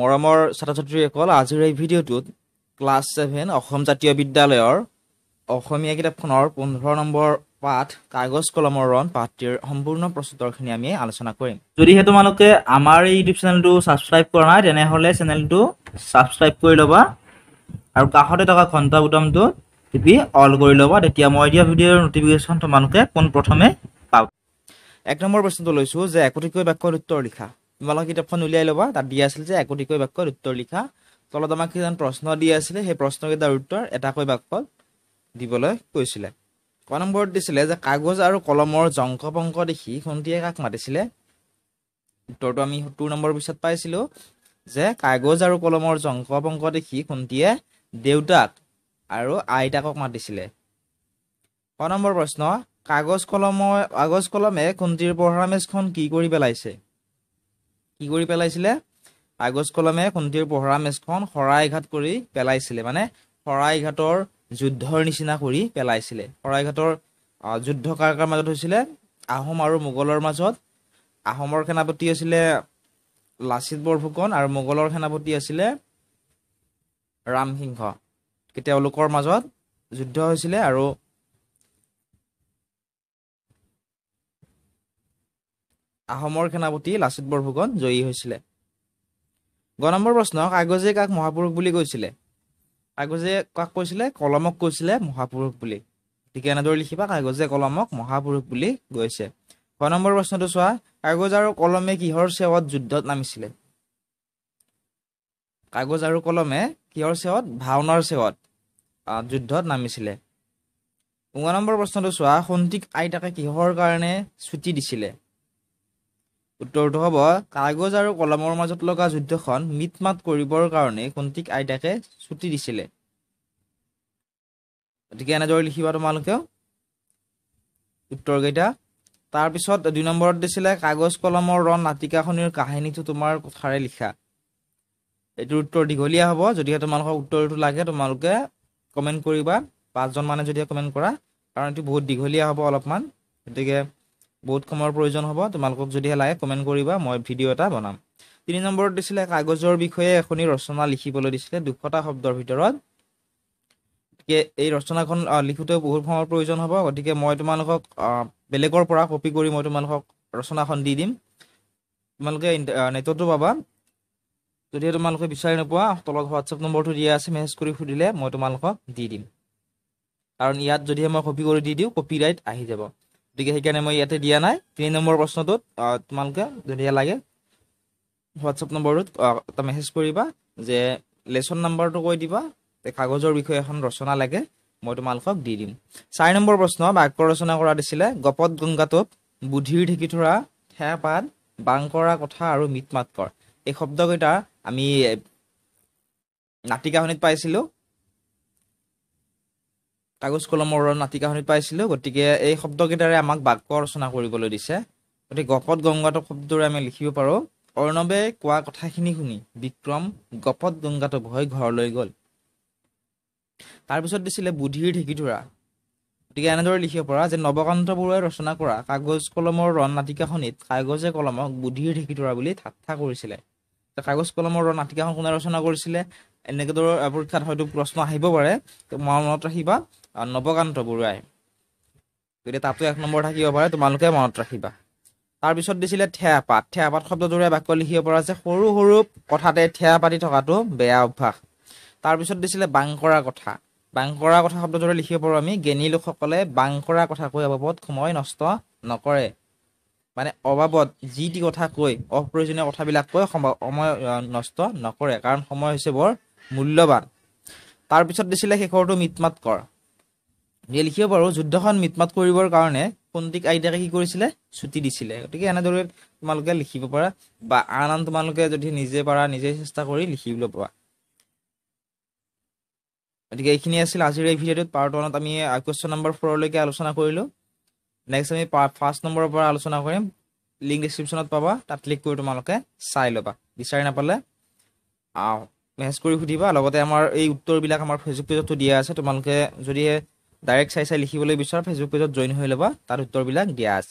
মৰমৰ ছাত্ৰ ছাত্ৰীসকল আজিৰ এই ভিডিঅ'টোত ক্লাছ ছেভেন অসম জাতীয় বিদ্যালয়ৰ অসমীয়া কিতাপখনৰ পোন্ধৰ নম্বৰ পাঠ কাগজ কলমৰ ৰণ পাঠটিৰ সম্পূৰ্ণ প্ৰস্তুতৰখিনি আমি আলোচনা কৰিম যদিহে তোমালোকে আমাৰ এই ইউটিউব চেনেলটো ছাবস্ক্ৰাইব কৰা নাই তেনেহ'লে চেনেলটো ছাবস্ক্ৰাইব কৰি ল'বা আৰু কাষতে থকা ঘণ্টা বুটামটো টিপি অল কৰি ল'বা তেতিয়া মই দিয়া ভিডিঅ'ৰ নটিফিকেশ্যন তোমালোকে পোনপ্ৰথমে পাব এক নম্বৰ প্ৰশ্নটো লৈছোঁ যে একোটিকৈ বাক্যৰ উত্তৰ লিখা তোমালোকে কিতাপখন উলিয়াই ল'বা তাত দিয়া আছিল যে একোটিকৈ বাক্যত উত্তৰ লিখা তলত আমাক কিছুমান প্ৰশ্ন দি আছিলে সেই প্ৰশ্নকেইটাৰ উত্তৰ এটাকৈ বাক্যত দিবলৈ কৈছিলে ক নম্বৰত দিছিলে যে কাগজ আৰু কলমৰ জংক পংক দেখি সন্ধিয়ে কাক মাতিছিলে উত্তৰটো আমি সত্তৰ নম্বৰৰ পিছত পাইছিলোঁ যে কাগজ আৰু কলমৰ জংক পংক দেখি খুন্তিয়ে দেউতাক আৰু আইতাকক মাতিছিলে ক নম্বৰ প্ৰশ্ন কাগজ কলমৰ কাগজ কলমে খুন্তিৰ পহৰামেজখন কি কৰি পেলাইছে কি কৰি পেলাইছিলে কাগজ কলমে খুন্তিৰ পহৰা মেজখন শৰাইঘাত কৰি পেলাইছিলে মানে শৰাইঘাটৰ যুদ্ধৰ নিচিনা কৰি পেলাইছিলে শৰাইঘাটৰ যুদ্ধ কাৰ কাৰ মাজত হৈছিলে আহোম আৰু মোগলৰ মাজত আহোমৰ সেনাপতি আছিলে লাচিত বৰফুকন আৰু মোগলৰ সেনাপতি আছিলে ৰামসিংহ তেওঁলোকৰ মাজত যুদ্ধ হৈছিলে আৰু আহোমৰ সেনাপতি লাচিত বৰফুকন জয়ী হৈছিলে গ নম্বৰ প্ৰশ্ন কাগজে কাক মহাপুৰুষ বুলি কৈছিলে কাগজে কাক কৈছিলে কলমক কৈছিলে মহাপুৰুষ বুলি ঠিক এনেদৰে লিখিবা কাগজে কলমক মহাপুৰুষ বুলি কৈছে ক নম্বৰ প্ৰশ্নটো চোৱা কাগজ আৰু কলমে কিহৰ সেৱত যুদ্ধত নামিছিলে কাগজ আৰু কলমে কিহৰ সেৱত ভাওনাৰ চেৱত যুদ্ধত নামিছিলে পোন্ধৰ নম্বৰ প্ৰশ্নটো চোৱা সন্তিক আইতাকে কিহৰ কাৰণে ছুটি দিছিলে উত্তৰটো হ'ব কাগজ আৰু কলমৰ মাজত লগা যুদ্ধখন মিত মাত কৰিবৰ কাৰণে কন্তিক আইতাকে ছুটি দিছিলে গতিকে এনেদৰে লিখিবা তোমালোকেও উত্তৰকেইটা তাৰপিছত দুই নম্বৰত দিছিলে কাগজ কলমৰ ৰণ নাটিকাখনিৰ কাহিনীটো তোমাৰ কথাৰে লিখা এইটোৰ উত্তৰ দীঘলীয়া হ'ব যদিহে তোমালোকৰ উত্তৰটো লাগে তোমালোকে কমেণ্ট কৰিবা পাঁচজন মানে যদিহে কমেণ্ট কৰা কাৰণ এইটো বহুত দীঘলীয়া হ'ব অলপমান গতিকে বহুত সময়ৰ প্ৰয়োজন হ'ব তোমালোকক যদিহে লাগে কমেণ্ট কৰিবা মই ভিডিঅ' এটা বনাম তিনি নম্বৰত দিছিলে কাগজৰ বিষয়ে এখনি ৰচনা লিখিবলৈ দিছিলে দুশটা শব্দৰ ভিতৰত গতিকে এই ৰচনাখন লিখোঁতেও বহুত সময়ৰ প্ৰয়োজন হ'ব গতিকে মই তোমালোকক বেলেগৰ পৰা কপি কৰি মই তোমালোকক ৰচনাখন দি দিম তোমালোকে নেটতো পাবা যদিহে তোমালোকে বিচাৰি নোপোৱা তলত হোৱাটছআপ নম্বৰটো দিয়া আছে মেছেজ কৰি সুধিলে মই তোমালোকক দি দিম কাৰণ ইয়াত যদিহে মই কপি কৰি দি দিওঁ কপি ৰাইট আহি যাব গতিকে সেইকাৰণে মই ইয়াতে দিয়া নাই তিনি নম্বৰ প্ৰশ্নটোত তোমালোকে ধুনীয়া লাগে হোৱাটছআপ নম্বৰটোত এটা মেছেজ কৰিবা যে লেচন নম্বৰটো কৈ দিবা কাগজৰ বিষয়ে এখন ৰচনা লাগে মই তোমালোকক দি দিম চাৰি নম্বৰ প্ৰশ্ন বাক্য ৰচনা কৰা দিছিলে গপত গংগাটোত বুধিৰ ঢেকি থোৰা বাং কৰা কথা আৰু মিত মাত কৰ এই শব্দকেইটা আমি নাটিকাখনিত পাইছিলোঁ কাগজ কলমৰ নাটিকাখনিত পাইছিলোঁ গতিকে এই শব্দকেইটাৰে আমাক বাক্য ৰচনা কৰিবলৈ দিছে গতিকে গপত গংগাত শব্দৰে আমি লিখিব পাৰোঁ অৰ্ণৱে কোৱা কথাখিনি শুনি বিক্ৰম গপত গংগাত হৈ ঘৰলৈ গ'ল তাৰপিছত দিছিলে বুদ্ধিৰ ঢেঁকীধৰা গতিকে এনেদৰে লিখিব পৰা যে নৱকান্ত বৰুৱাই ৰচনা কৰা কাগজ কলমৰ ৰণ নাটিকাখনিত কাগজে কলমক বুধিৰ ঢেঁকীধৰা বুলি ঠাট্টা কৰিছিলে কাগজ কলমৰ ৰণ নাটিকাখন কোনে ৰচনা কৰিছিলে এনেকেদৰে পৰীক্ষাত হয়তো প্ৰশ্ন আহিব পাৰে মনত ৰাখিবা আৰু নৱকান্ত বৰুৱাই গতিকে তাতো এক নম্বৰ থাকিব পাৰে তোমালোকে মনত ৰাখিবা তাৰপিছত দিছিলে ঠেয়া পাত ঠেয়া পাত শব্দটোৰে বাক্য লিখিব পৰা যে সৰু সৰু কথাতে ঠেয়া পাতি থকাটো বেয়া অভ্যাস তাৰপিছত দিছিলে বাং কৰা কথা বাং কৰা কথা শব্দটোৰে লিখিব পাৰোঁ আমি জ্ঞানী লোকসকলে বাং কৰা কথা কৈ অবাবত সময় নষ্ট নকৰে মানে অবাবত যি টি কথা কৈ অপ্ৰয়োজনীয় কথাবিলাক কৈ সময় নষ্ট নকৰে কাৰণ সময় হৈছে বৰ মূল্যৱান তাৰপিছত দিছিলে শেষৰটো মিটমাত কৰ এই লিখিব পাৰোঁ যুদ্ধখন মিটমাত কৰিবৰ কাৰণে পণ্ডিক আইতাকে কি কৰিছিলে ছুটি দিছিলে গতিকে এনেদৰে তোমালোকে লিখিব পাৰা বা আন আন তোমালোকে যদি নিজে পাৰা নিজে চেষ্টা কৰি লিখিবলৈ পাৰা গতিকে এইখিনি আছিল আজিৰ এই ভিডিঅ'টোত পাৰ্ট ওৱানত আমি কুৱেশ্যন নম্বৰ ফ'ৰলৈকে আলোচনা কৰিলোঁ নেক্সট আমি ফাৰ্ষ্ট নম্বৰৰ পৰা আলোচনা কৰিম লিংক ডিছক্ৰিপশ্যনত পাবা তাত ক্লিক কৰি তোমালোকে চাই ল'বা বিচাৰি নাপালে মেছেজ কৰি সুধিবা লগতে আমাৰ এই উত্তৰবিলাক আমাৰ ফেচবুক পেজতো দিয়া আছে তোমালোকে যদিহে ডাইৰেক্ট চাই চাই লিখিবলৈ বিচৰা ফেচবুক পেজত জইন হৈ ল'বা তাত উত্তৰবিলাক দিয়া আছে